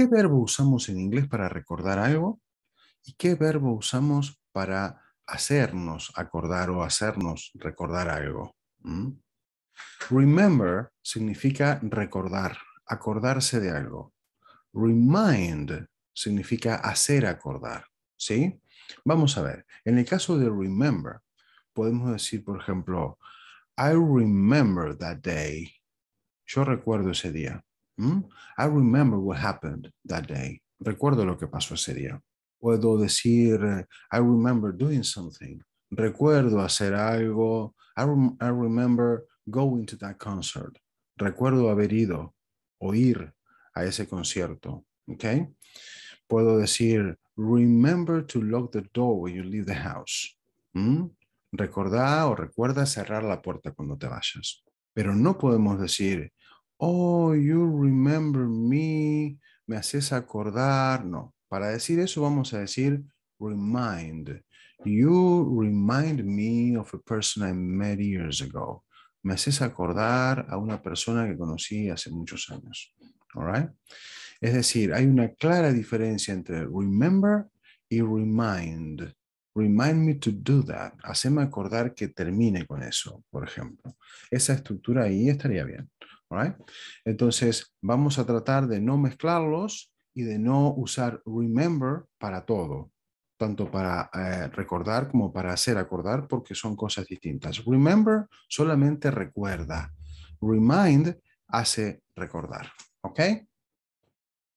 ¿Qué verbo usamos en inglés para recordar algo? ¿Y qué verbo usamos para hacernos acordar o hacernos recordar algo? ¿Mm? Remember significa recordar, acordarse de algo. Remind significa hacer acordar, ¿sí? Vamos a ver, en el caso de remember, podemos decir, por ejemplo, I remember that day. Yo recuerdo ese día. Mm? I remember what happened that day. Recuerdo lo que pasó ese día. Puedo decir, eh, I remember doing something. Recuerdo hacer algo. I, remember going to that concert. Recuerdo haber ido o ir a ese concierto. Okay? Puedo decir, remember to lock the door when you leave the house. ¿Mm? Recordá o recuerda cerrar la puerta cuando te vayas. Pero no podemos decir, oh, you remember me, me haces acordar. No, para decir eso vamos a decir remind. You remind me of a person I met years ago. Me haces acordar a una persona que conocí hace muchos años. Es decir, hay una clara diferencia entre remember y remind. Remind me to do that. Haceme acordar que termine con eso, por ejemplo. Esa estructura ahí estaría bien. Entonces, vamos a tratar de no mezclarlos y de no usar remember para todo, tanto para eh, recordar como para hacer acordar, porque son cosas distintas. Remember solamente recuerda. Remind hace recordar. ¿Ok?